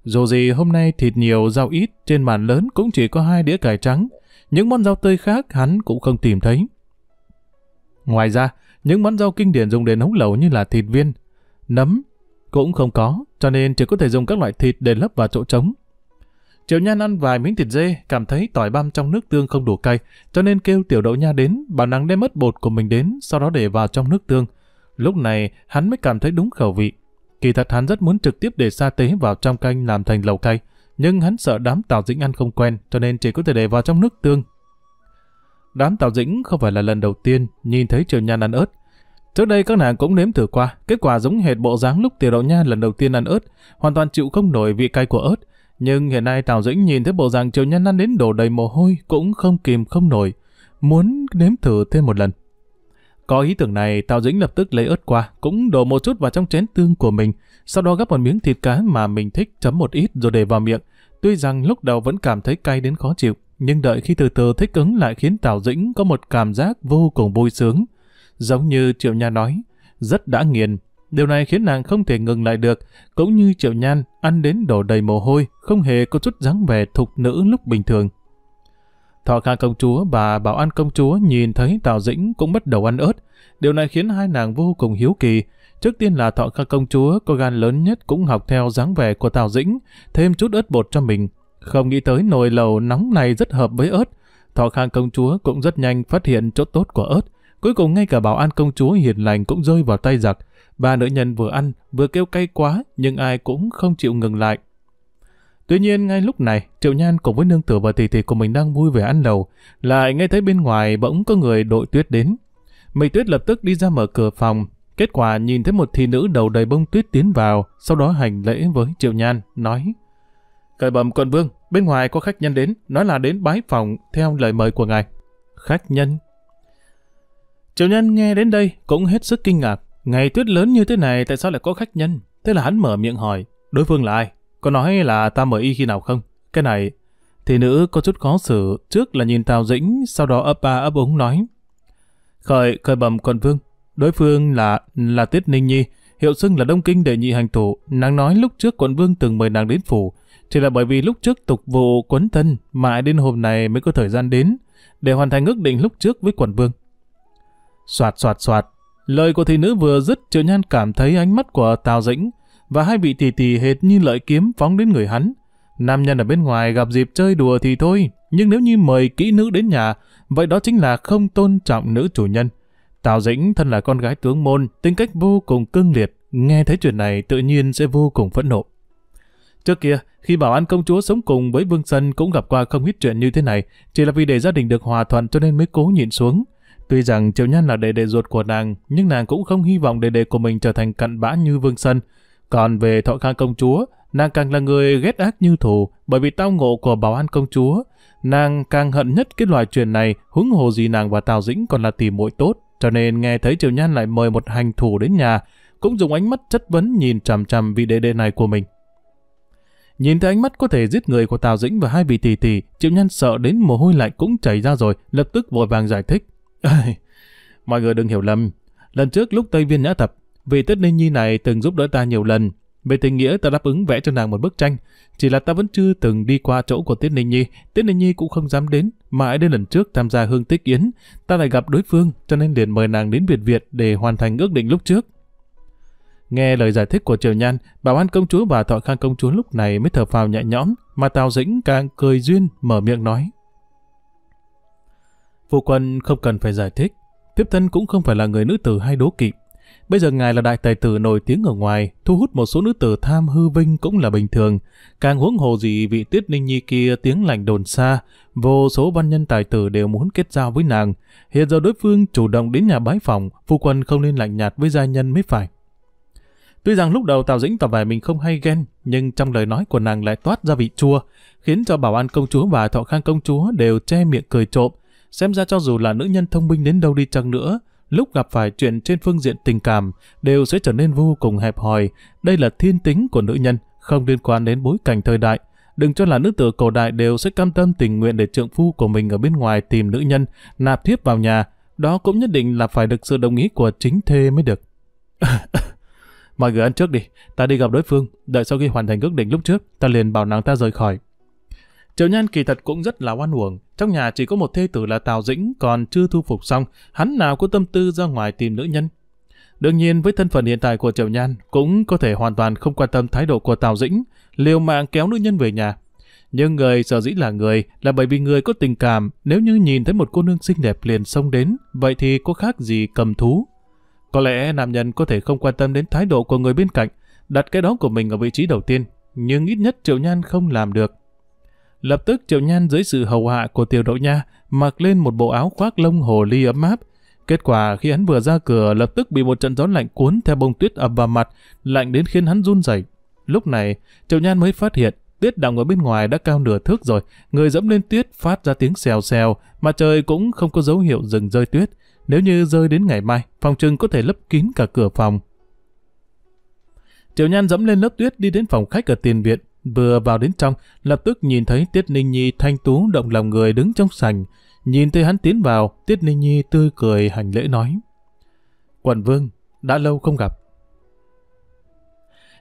Dù gì hôm nay thịt nhiều rau ít, trên bàn lớn cũng chỉ có hai đĩa cải trắng. Những món rau tươi khác hắn cũng không tìm thấy. Ngoài ra, những món rau kinh điển dùng để nấu lẩu như là thịt viên, nấm cũng không có, cho nên chỉ có thể dùng các loại thịt để lấp vào chỗ trống. Triệu Nhan ăn vài miếng thịt dê, cảm thấy tỏi băm trong nước tương không đủ cay, cho nên kêu Tiểu Đậu Nha đến, bảo nàng đem mất bột của mình đến, sau đó để vào trong nước tương. Lúc này, hắn mới cảm thấy đúng khẩu vị. Kỳ thật hắn rất muốn trực tiếp để sa tế vào trong canh làm thành lẩu cay, nhưng hắn sợ đám Tào Dĩnh ăn không quen, cho nên chỉ có thể để vào trong nước tương. Đám Tào Dĩnh không phải là lần đầu tiên nhìn thấy Triệu Nhan ăn ớt, Trước đây các nàng cũng nếm thử qua, kết quả giống hệt bộ dáng lúc tiểu đậu nha lần đầu tiên ăn ớt, hoàn toàn chịu không nổi vị cay của ớt, nhưng hiện nay Tào Dĩnh nhìn thấy bộ dạng Triệu Nhân ăn đến đổ đầy mồ hôi cũng không kìm không nổi, muốn nếm thử thêm một lần. Có ý tưởng này, Tào Dĩnh lập tức lấy ớt qua, cũng đổ một chút vào trong chén tương của mình, sau đó gắp một miếng thịt cá mà mình thích chấm một ít rồi để vào miệng. Tuy rằng lúc đầu vẫn cảm thấy cay đến khó chịu, nhưng đợi khi từ từ thích ứng lại khiến Tào Dĩnh có một cảm giác vô cùng vui sướng. Giống như Triệu Nha nói, rất đã nghiền, Điều này khiến nàng không thể ngừng lại được, cũng như Triệu Nhan ăn đến đổ đầy mồ hôi, không hề có chút dáng vẻ thục nữ lúc bình thường. Thọ Kha công chúa và Bảo An công chúa nhìn thấy Tào Dĩnh cũng bắt đầu ăn ớt. Điều này khiến hai nàng vô cùng hiếu kỳ. Trước tiên là Thọ Kha công chúa, cô gan lớn nhất cũng học theo dáng vẻ của Tào Dĩnh, thêm chút ớt bột cho mình. Không nghĩ tới nồi lầu nóng này rất hợp với ớt. Thọ khang công chúa cũng rất nhanh phát hiện chỗ tốt của ớt. Cuối cùng ngay cả Bảo An công chúa hiền lành cũng rơi vào tay giặc Ba nữ nhân vừa ăn, vừa kêu cay quá, nhưng ai cũng không chịu ngừng lại. Tuy nhiên ngay lúc này, Triệu Nhan cùng với nương tử và tỷ tỷ của mình đang vui vẻ ăn lầu, lại nghe thấy bên ngoài bỗng có người đội tuyết đến. mị tuyết lập tức đi ra mở cửa phòng, kết quả nhìn thấy một thị nữ đầu đầy bông tuyết tiến vào, sau đó hành lễ với Triệu Nhan, nói Cởi bẩm quân vương, bên ngoài có khách nhân đến, nói là đến bái phòng theo lời mời của ngài. Khách nhân? Triệu Nhan nghe đến đây cũng hết sức kinh ngạc, Ngày tuyết lớn như thế này tại sao lại có khách nhân? Thế là hắn mở miệng hỏi, đối phương là ai? Có nói là ta mời y khi nào không? Cái này, thì nữ có chút khó xử, trước là nhìn Tào Dĩnh, sau đó ấp ba ấp ống nói. Khởi, khởi bẩm quận vương, đối phương là, là Tiết Ninh Nhi, hiệu xưng là Đông Kinh đệ nhị hành thủ, nàng nói lúc trước quận vương từng mời nàng đến phủ, chỉ là bởi vì lúc trước tục vụ quấn thân, mãi đến hôm nay mới có thời gian đến, để hoàn thành ước định lúc trước với quận vương. Soạt soạt soạt, Lời của thị nữ vừa dứt Triệu Nhan cảm thấy ánh mắt của Tào Dĩnh và hai vị tỷ tỷ hệt như lợi kiếm phóng đến người hắn. Nam nhân ở bên ngoài gặp dịp chơi đùa thì thôi, nhưng nếu như mời kỹ nữ đến nhà, vậy đó chính là không tôn trọng nữ chủ nhân. Tào Dĩnh thân là con gái tướng môn, tính cách vô cùng cương liệt, nghe thấy chuyện này tự nhiên sẽ vô cùng phẫn nộ. Trước kia, khi Bảo An công chúa sống cùng với Vương Sân cũng gặp qua không ít chuyện như thế này, chỉ là vì để gia đình được hòa thuận cho nên mới cố nhịn xuống. Tuy rằng Triệu Nhân là đệ đệ ruột của nàng, nhưng nàng cũng không hy vọng đệ đệ của mình trở thành cặn bã như Vương Sân. Còn về Thọ Khang công chúa, nàng càng là người ghét ác như thù, bởi vì tao ngộ của Bảo An công chúa, nàng càng hận nhất cái loài chuyện này, huống hồ gì nàng và Tào Dĩnh còn là tỷ muội tốt, cho nên nghe thấy Triệu Nhan lại mời một hành thủ đến nhà, cũng dùng ánh mắt chất vấn nhìn chằm chằm vị đệ đệ này của mình. Nhìn thấy ánh mắt có thể giết người của Tào Dĩnh và hai vị tỷ tỷ, Triệu Nhan sợ đến mồ hôi lạnh cũng chảy ra rồi, lập tức vội vàng giải thích. Mọi người đừng hiểu lầm. Lần trước lúc Tây Viên Nhã tập, vị Tết Ninh Nhi này từng giúp đỡ ta nhiều lần. Về tình nghĩa ta đáp ứng vẽ cho nàng một bức tranh. Chỉ là ta vẫn chưa từng đi qua chỗ của Tiết Ninh Nhi. Tiết Ninh Nhi cũng không dám đến. Mãi đến lần trước tham gia Hương Tích Yến, ta lại gặp đối phương cho nên liền mời nàng đến Việt Việt để hoàn thành ước định lúc trước. Nghe lời giải thích của Triều Nhan, Bảo An công chúa và Thọ Khang công chúa lúc này mới thở phào nhẹ nhõm, mà Tào Dĩnh càng cười duyên mở miệng nói. Phu quân không cần phải giải thích, tiếp thân cũng không phải là người nữ tử hay đố kỵ. Bây giờ ngài là đại tài tử nổi tiếng ở ngoài, thu hút một số nữ tử tham hư vinh cũng là bình thường. Càng huống hồ gì vị Tiết Ninh Nhi kia tiếng lành đồn xa, vô số văn nhân tài tử đều muốn kết giao với nàng. Hiện giờ đối phương chủ động đến nhà bái phòng, phu quân không nên lạnh nhạt với gia nhân mới phải. Tuy rằng lúc đầu Tào Dĩnh tỏ vẻ mình không hay ghen, nhưng trong lời nói của nàng lại toát ra vị chua, khiến cho bảo an công chúa và thọ khang công chúa đều che miệng cười trộm, Xem ra cho dù là nữ nhân thông minh đến đâu đi chăng nữa, lúc gặp phải chuyện trên phương diện tình cảm đều sẽ trở nên vô cùng hẹp hòi. Đây là thiên tính của nữ nhân, không liên quan đến bối cảnh thời đại. Đừng cho là nữ tử cổ đại đều sẽ cam tâm tình nguyện để trượng phu của mình ở bên ngoài tìm nữ nhân, nạp thiếp vào nhà. Đó cũng nhất định là phải được sự đồng ý của chính thê mới được. Mọi người ăn trước đi, ta đi gặp đối phương, đợi sau khi hoàn thành ước định lúc trước, ta liền bảo nàng ta rời khỏi. Triệu Nhan kỳ thật cũng rất là oan uổng, trong nhà chỉ có một thê tử là Tào Dĩnh còn chưa thu phục xong, hắn nào có tâm tư ra ngoài tìm nữ nhân. Đương nhiên với thân phận hiện tại của Triệu Nhan cũng có thể hoàn toàn không quan tâm thái độ của Tào Dĩnh, liều mạng kéo nữ nhân về nhà. Nhưng người sở dĩ là người là bởi vì người có tình cảm, nếu như nhìn thấy một cô nương xinh đẹp liền xông đến, vậy thì có khác gì cầm thú. Có lẽ nam nhân có thể không quan tâm đến thái độ của người bên cạnh, đặt cái đó của mình ở vị trí đầu tiên, nhưng ít nhất Triệu Nhan không làm được. Lập tức Triệu Nhan dưới sự hầu hạ của tiểu đậu nha, mặc lên một bộ áo khoác lông hồ ly ấm áp. Kết quả khi hắn vừa ra cửa lập tức bị một trận gió lạnh cuốn theo bông tuyết ập vào mặt, lạnh đến khiến hắn run rẩy. Lúc này, Triệu Nhan mới phát hiện tuyết đọng ở bên ngoài đã cao nửa thước rồi, người dẫm lên tuyết phát ra tiếng xèo xèo, mà trời cũng không có dấu hiệu dừng rơi tuyết. Nếu như rơi đến ngày mai, phòng trưng có thể lấp kín cả cửa phòng. Triệu Nhan dẫm lên lớp tuyết đi đến phòng khách ở tiền viện, Vừa vào đến trong, lập tức nhìn thấy Tiết Ninh Nhi thanh tú động lòng người đứng trong sảnh. Nhìn thấy hắn tiến vào, Tiết Ninh Nhi tươi cười hành lễ nói. Quận Vương, đã lâu không gặp.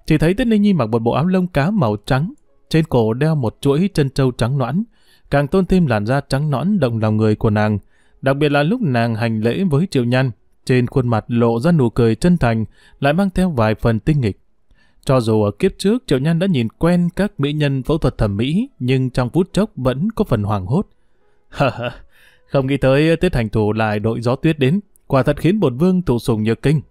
Chỉ thấy Tiết Ninh Nhi mặc một bộ áo lông cá màu trắng, trên cổ đeo một chuỗi chân trâu trắng noãn, càng tôn thêm làn da trắng nõn động lòng người của nàng. Đặc biệt là lúc nàng hành lễ với Triệu Nhan, trên khuôn mặt lộ ra nụ cười chân thành, lại mang theo vài phần tinh nghịch. Cho dù ở kiếp trước Triệu Nhân đã nhìn quen các mỹ nhân phẫu thuật thẩm mỹ, nhưng trong phút chốc vẫn có phần hoảng hốt. không nghĩ tới Tiết Thành Thủ lại đội gió tuyết đến, quả thật khiến bột vương thụ sùng nhược kinh.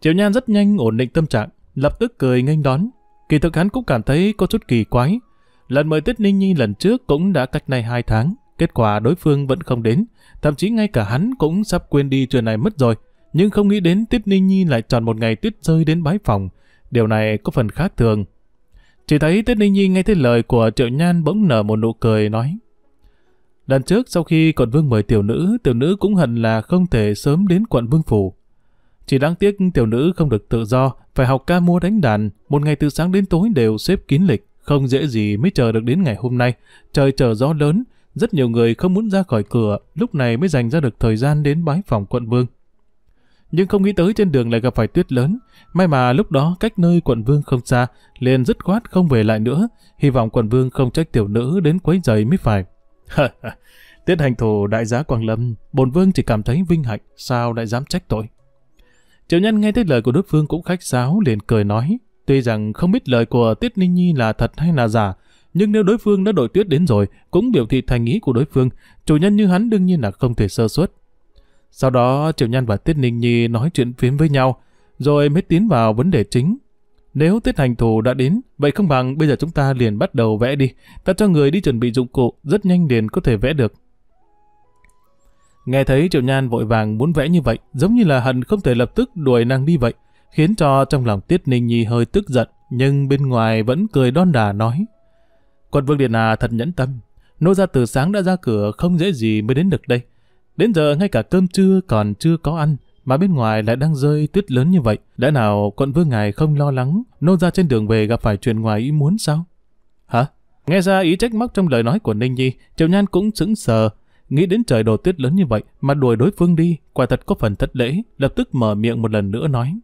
Triệu Nhan rất nhanh ổn định tâm trạng, lập tức cười nghênh đón. Kỳ thực hắn cũng cảm thấy có chút kỳ quái. Lần mời Tiết Ninh Nhi lần trước cũng đã cách nay hai tháng, kết quả đối phương vẫn không đến, thậm chí ngay cả hắn cũng sắp quên đi chuyện này mất rồi. Nhưng không nghĩ đến Tiết Ninh Nhi lại tròn một ngày tuyết rơi đến bái phòng, Điều này có phần khác thường. Chỉ thấy Tết Ninh Nhi nghe thấy lời của Triệu Nhan bỗng nở một nụ cười nói. Lần trước sau khi quận Vương mời tiểu nữ, tiểu nữ cũng hận là không thể sớm đến quận Vương Phủ. Chỉ đáng tiếc tiểu nữ không được tự do, phải học ca múa đánh đàn, một ngày từ sáng đến tối đều xếp kín lịch, không dễ gì mới chờ được đến ngày hôm nay. Trời chờ gió lớn, rất nhiều người không muốn ra khỏi cửa, lúc này mới dành ra được thời gian đến bái phòng quận Vương nhưng không nghĩ tới trên đường lại gặp phải tuyết lớn. May mà lúc đó cách nơi quận vương không xa, liền dứt khoát không về lại nữa, hy vọng quận vương không trách tiểu nữ đến quấy giày mới phải. Tiết hành thủ đại giá Quang Lâm, bổn vương chỉ cảm thấy vinh hạnh, sao lại dám trách tội. Triệu nhân nghe thấy lời của đối phương cũng khách sáo liền cười nói, tuy rằng không biết lời của Tiết Ninh Nhi là thật hay là giả, nhưng nếu đối phương đã đội tuyết đến rồi, cũng biểu thị thành ý của đối phương, chủ nhân như hắn đương nhiên là không thể sơ suất. Sau đó Triệu Nhan và Tiết Ninh Nhi nói chuyện phiếm với nhau, rồi mới tiến vào vấn đề chính. Nếu tiết hành thù đã đến, vậy không bằng bây giờ chúng ta liền bắt đầu vẽ đi. Ta cho người đi chuẩn bị dụng cụ, rất nhanh liền có thể vẽ được. Nghe thấy Triệu Nhan vội vàng muốn vẽ như vậy, giống như là hận không thể lập tức đuổi nàng đi vậy, khiến cho trong lòng Tiết Ninh Nhi hơi tức giận, nhưng bên ngoài vẫn cười đon đà nói. Quân Vương Điện à thật nhẫn tâm, nô ra từ sáng đã ra cửa không dễ gì mới đến được đây. Đến giờ ngay cả cơm trưa còn chưa có ăn, mà bên ngoài lại đang rơi tuyết lớn như vậy. Đã nào quận vương ngài không lo lắng, nô ra trên đường về gặp phải chuyện ngoài ý muốn sao? Hả? Nghe ra ý trách móc trong lời nói của Ninh Nhi, Triệu Nhan cũng sững sờ. Nghĩ đến trời đổ tuyết lớn như vậy mà đuổi đối phương đi, quả thật có phần thất lễ, lập tức mở miệng một lần nữa nói.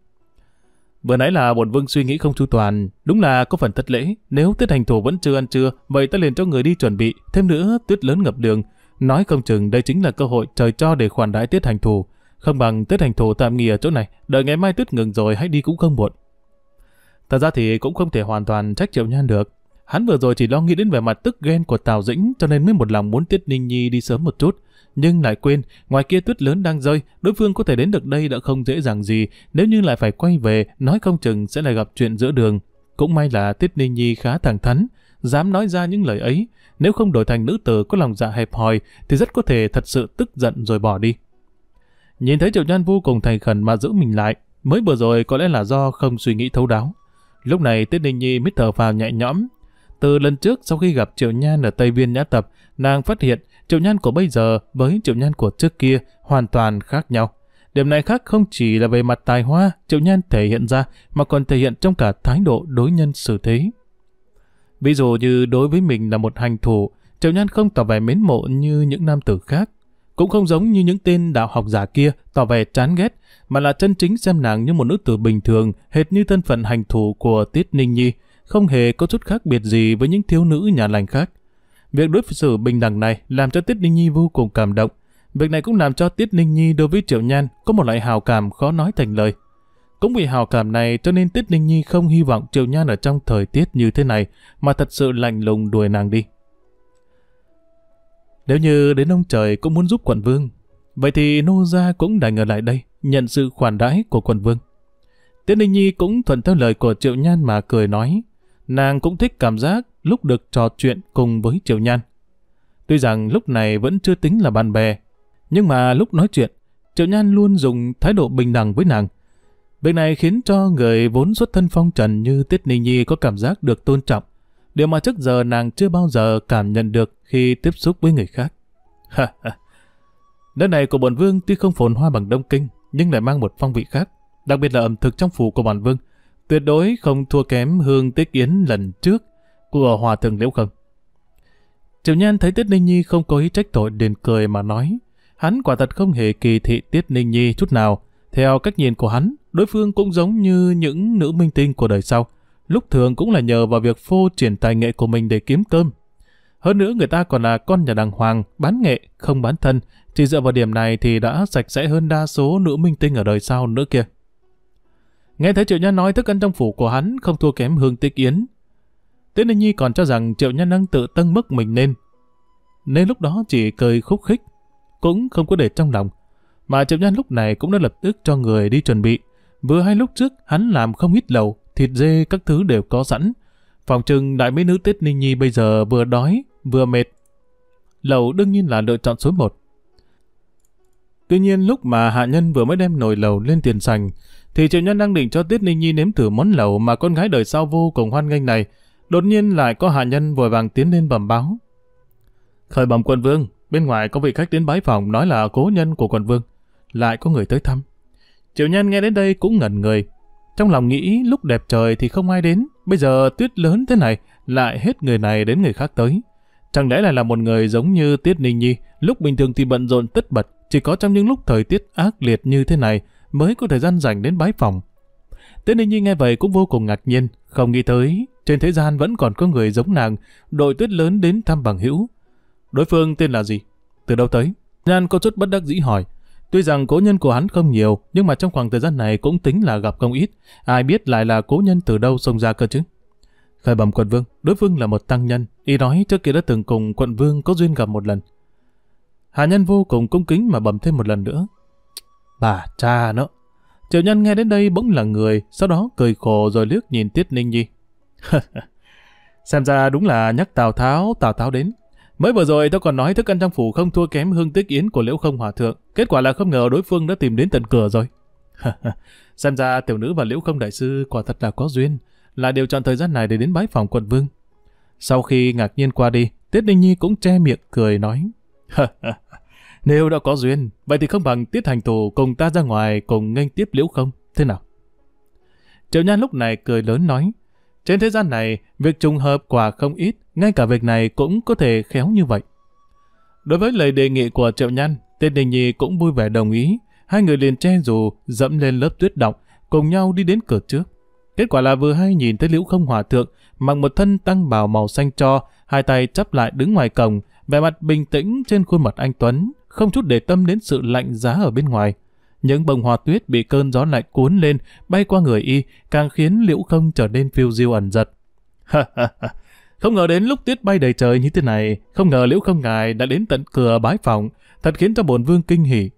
Vừa nãy là bổn vương suy nghĩ không chu toàn, đúng là có phần thất lễ, nếu tiết hành thủ vẫn chưa ăn trưa, vậy ta liền cho người đi chuẩn bị, thêm nữa tuyết lớn ngập đường, Nói không chừng đây chính là cơ hội trời cho để khoản đãi tiết hành thù. Không bằng tiết hành thù tạm nghỉ ở chỗ này, đợi ngày mai tuyết ngừng rồi hãy đi cũng không muộn. Thật ra thì cũng không thể hoàn toàn trách Triệu Nhan được. Hắn vừa rồi chỉ lo nghĩ đến vẻ mặt tức ghen của Tào Dĩnh cho nên mới một lòng muốn Tiết Ninh Nhi đi sớm một chút. Nhưng lại quên, ngoài kia tuyết lớn đang rơi, đối phương có thể đến được đây đã không dễ dàng gì, nếu như lại phải quay về, nói không chừng sẽ lại gặp chuyện giữa đường. Cũng may là Tiết Ninh Nhi khá thẳng thắn, dám nói ra những lời ấy, nếu không đổi thành nữ tử có lòng dạ hẹp hòi thì rất có thể thật sự tức giận rồi bỏ đi. Nhìn thấy Triệu Nhan vô cùng thành khẩn mà giữ mình lại, mới vừa rồi có lẽ là do không suy nghĩ thấu đáo. Lúc này Tiết Ninh Nhi mới thở vào nhẹ nhõm. Từ lần trước sau khi gặp Triệu Nhan ở Tây Viên Nhã Tập, nàng phát hiện Triệu Nhan của bây giờ với Triệu Nhan của trước kia hoàn toàn khác nhau. Điểm này khác không chỉ là về mặt tài hoa Triệu Nhan thể hiện ra mà còn thể hiện trong cả thái độ đối nhân xử thế. Ví dụ như đối với mình là một hành thủ, Triệu Nhan không tỏ vẻ mến mộ như những nam tử khác. Cũng không giống như những tên đạo học giả kia tỏ vẻ chán ghét, mà là chân chính xem nàng như một nữ tử bình thường, hệt như thân phận hành thủ của Tiết Ninh Nhi, không hề có chút khác biệt gì với những thiếu nữ nhà lành khác. Việc đối xử bình đẳng này làm cho Tiết Ninh Nhi vô cùng cảm động. Việc này cũng làm cho Tiết Ninh Nhi đối với Triệu Nhan có một loại hào cảm khó nói thành lời. Cũng vì hào cảm này cho nên Tiết Ninh Nhi không hy vọng Triệu Nhan ở trong thời tiết như thế này mà thật sự lạnh lùng đuổi nàng đi. Nếu như đến ông trời cũng muốn giúp quận vương, vậy thì nô gia cũng đành ở lại đây, nhận sự khoản đãi của quận vương. Tiết Ninh Nhi cũng thuận theo lời của Triệu Nhan mà cười nói, nàng cũng thích cảm giác lúc được trò chuyện cùng với Triệu Nhan. Tuy rằng lúc này vẫn chưa tính là bạn bè, nhưng mà lúc nói chuyện, Triệu Nhan luôn dùng thái độ bình đẳng với nàng, Việc này khiến cho người vốn xuất thân phong trần như Tiết Ninh Nhi có cảm giác được tôn trọng, điều mà trước giờ nàng chưa bao giờ cảm nhận được khi tiếp xúc với người khác. nơi này của bổn vương tuy không phồn hoa bằng Đông Kinh, nhưng lại mang một phong vị khác, đặc biệt là ẩm thực trong phủ của bản vương, tuyệt đối không thua kém hương tiết yến lần trước của hòa thượng liễu không. Triệu Nhan thấy Tiết Ninh Nhi không có ý trách tội đền cười mà nói, hắn quả thật không hề kỳ thị Tiết Ninh Nhi chút nào, theo cách nhìn của hắn, Đối phương cũng giống như những nữ minh tinh của đời sau, lúc thường cũng là nhờ vào việc phô triển tài nghệ của mình để kiếm cơm. Hơn nữa người ta còn là con nhà đàng hoàng, bán nghệ, không bán thân, chỉ dựa vào điểm này thì đã sạch sẽ hơn đa số nữ minh tinh ở đời sau nữa kia. Nghe thấy Triệu Nhân nói thức ăn trong phủ của hắn không thua kém Hương Tích Yến. Tiết Ninh Nhi còn cho rằng Triệu Nhân đang tự tân mức mình nên. Nên lúc đó chỉ cười khúc khích, cũng không có để trong lòng. Mà Triệu Nhân lúc này cũng đã lập tức cho người đi chuẩn bị, Vừa hai lúc trước hắn làm không ít lầu, thịt dê các thứ đều có sẵn. Phòng trừng đại mỹ nữ Tết Ninh Nhi bây giờ vừa đói, vừa mệt. Lầu đương nhiên là lựa chọn số một. Tuy nhiên lúc mà hạ nhân vừa mới đem nồi lầu lên tiền sành, thì triệu nhân đang định cho Tiết Ninh Nhi nếm thử món lẩu mà con gái đời sau vô cùng hoan nghênh này. Đột nhiên lại có hạ nhân vội vàng tiến lên bẩm báo. Khởi bẩm quận vương, bên ngoài có vị khách đến bái phòng nói là cố nhân của quận vương. Lại có người tới thăm triệu nhan nghe đến đây cũng ngẩn người. Trong lòng nghĩ lúc đẹp trời thì không ai đến, bây giờ tuyết lớn thế này, lại hết người này đến người khác tới. Chẳng lẽ lại là một người giống như Tiết Ninh Nhi, lúc bình thường thì bận rộn tất bật, chỉ có trong những lúc thời tiết ác liệt như thế này mới có thời gian dành đến bái phòng. Tiết Ninh Nhi nghe vậy cũng vô cùng ngạc nhiên, không nghĩ tới, trên thế gian vẫn còn có người giống nàng, đội tuyết lớn đến thăm bằng hữu. Đối phương tên là gì? Từ đâu tới? Nhan có chút bất đắc dĩ hỏi. Tuy rằng cố nhân của hắn không nhiều, nhưng mà trong khoảng thời gian này cũng tính là gặp không ít. Ai biết lại là cố nhân từ đâu xông ra cơ chứ? Khởi bẩm quận vương, đối phương là một tăng nhân. Y nói trước kia đã từng cùng quận vương có duyên gặp một lần. Hạ nhân vô cùng cung kính mà bẩm thêm một lần nữa. Bà cha nó. Triệu nhân nghe đến đây bỗng là người, sau đó cười khổ rồi liếc nhìn Tiết Ninh Nhi. Xem ra đúng là nhắc Tào Tháo, Tào Tháo đến. Mới vừa rồi tôi còn nói thức ăn trong phủ không thua kém hương tích yến của liễu không hòa thượng. Kết quả là không ngờ đối phương đã tìm đến tận cửa rồi. Xem ra tiểu nữ và liễu không đại sư quả thật là có duyên, là đều chọn thời gian này để đến bái phòng quận vương. Sau khi ngạc nhiên qua đi, Tiết Ninh Nhi cũng che miệng cười nói. Nếu đã có duyên, vậy thì không bằng Tiết Hành Tù cùng ta ra ngoài cùng nghênh tiếp liễu không, thế nào? Triệu Nhan lúc này cười lớn nói. Trên thế gian này, việc trùng hợp quả không ít, ngay cả việc này cũng có thể khéo như vậy. Đối với lời đề nghị của Triệu nhan, tên Đình Nhi cũng vui vẻ đồng ý. Hai người liền che dù, dẫm lên lớp tuyết động, cùng nhau đi đến cửa trước. Kết quả là vừa hay nhìn thấy Liễu Không Hòa Thượng, mặc một thân tăng bào màu xanh cho, hai tay chấp lại đứng ngoài cổng, vẻ mặt bình tĩnh trên khuôn mặt anh Tuấn, không chút để tâm đến sự lạnh giá ở bên ngoài. Những bông hoa tuyết bị cơn gió lạnh cuốn lên, bay qua người y, càng khiến Liễu Không trở nên phiêu diêu ẩn giật. Không ngờ đến lúc tiết bay đầy trời như thế này, không ngờ liễu không ngài đã đến tận cửa bái phòng, thật khiến cho bổn vương kinh hỉ.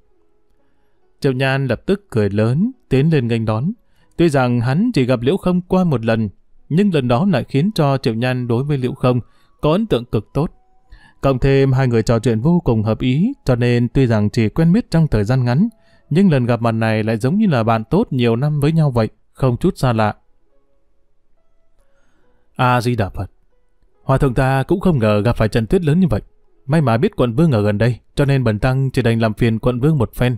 Triệu Nhan lập tức cười lớn, tiến lên nghênh đón. Tuy rằng hắn chỉ gặp liễu không qua một lần, nhưng lần đó lại khiến cho Triệu Nhan đối với liễu không có ấn tượng cực tốt. Cộng thêm hai người trò chuyện vô cùng hợp ý, cho nên tuy rằng chỉ quen biết trong thời gian ngắn, nhưng lần gặp mặt này lại giống như là bạn tốt nhiều năm với nhau vậy, không chút xa lạ. A-di-đà Phật Hòa thượng ta cũng không ngờ gặp phải trận tuyết lớn như vậy. May mà biết quận vương ở gần đây, cho nên bần tăng chỉ đành làm phiền quận vương một phen.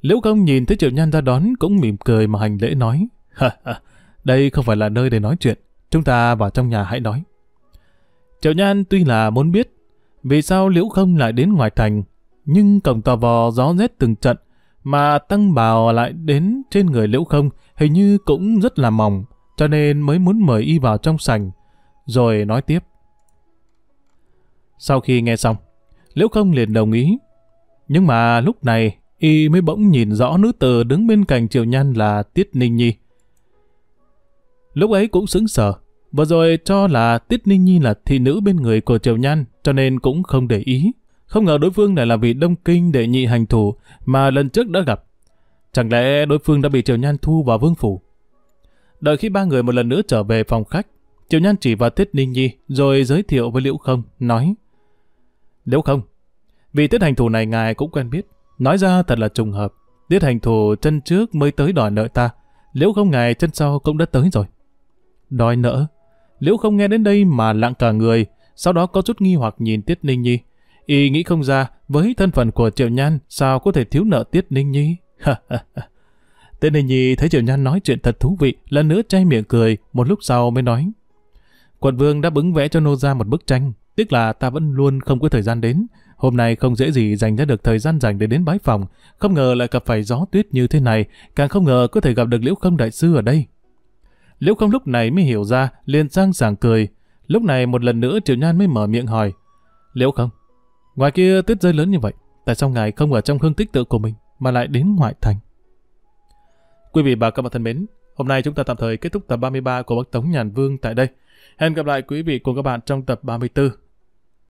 Liễu công nhìn thấy triệu nhan ra đón cũng mỉm cười mà hành lễ nói. đây không phải là nơi để nói chuyện, chúng ta vào trong nhà hãy nói. Triệu nhan tuy là muốn biết vì sao liễu không lại đến ngoài thành, nhưng cổng tò vò gió rét từng trận mà tăng bào lại đến trên người liễu không hình như cũng rất là mỏng, cho nên mới muốn mời y vào trong sành rồi nói tiếp. Sau khi nghe xong, Liễu Không liền đồng ý. Nhưng mà lúc này, y mới bỗng nhìn rõ nữ tử đứng bên cạnh triệu Nhan là Tiết Ninh Nhi. Lúc ấy cũng sững sờ, vừa rồi cho là Tiết Ninh Nhi là thị nữ bên người của triệu Nhan, cho nên cũng không để ý. Không ngờ đối phương lại là vị đông kinh đệ nhị hành thủ mà lần trước đã gặp. Chẳng lẽ đối phương đã bị triệu Nhan thu vào vương phủ? Đợi khi ba người một lần nữa trở về phòng khách, Triệu Nhan chỉ vào Tiết Ninh Nhi rồi giới thiệu với Liễu Không, nói Liễu Không, vì Tiết Hành Thù này ngài cũng quen biết, nói ra thật là trùng hợp. Tiết Hành Thù chân trước mới tới đòi nợ ta, Liễu Không ngài chân sau cũng đã tới rồi. Đòi nợ? Liễu Không nghe đến đây mà lặng cả người, sau đó có chút nghi hoặc nhìn Tiết Ninh Nhi. Y nghĩ không ra, với thân phận của Triệu Nhan, sao có thể thiếu nợ Tiết Ninh Nhi? Tiết Ninh Nhi thấy Triệu Nhan nói chuyện thật thú vị, lần nữa chay miệng cười, một lúc sau mới nói. Quận vương đã bứng vẽ cho nô ra một bức tranh, tức là ta vẫn luôn không có thời gian đến. Hôm nay không dễ gì dành ra được thời gian dành để đến bái phòng, không ngờ lại gặp phải gió tuyết như thế này, càng không ngờ có thể gặp được Liễu Không đại sư ở đây. Liễu Không lúc này mới hiểu ra, liền sang sảng cười. Lúc này một lần nữa Triệu Nhan mới mở miệng hỏi, Liễu Không, ngoài kia tuyết rơi lớn như vậy, tại sao ngài không ở trong hương tích tự của mình mà lại đến ngoại thành? Quý vị và các bạn thân mến, hôm nay chúng ta tạm thời kết thúc tập 33 của Bắc Tống Nhàn Vương tại đây. Hẹn gặp lại quý vị cùng các bạn trong tập 34.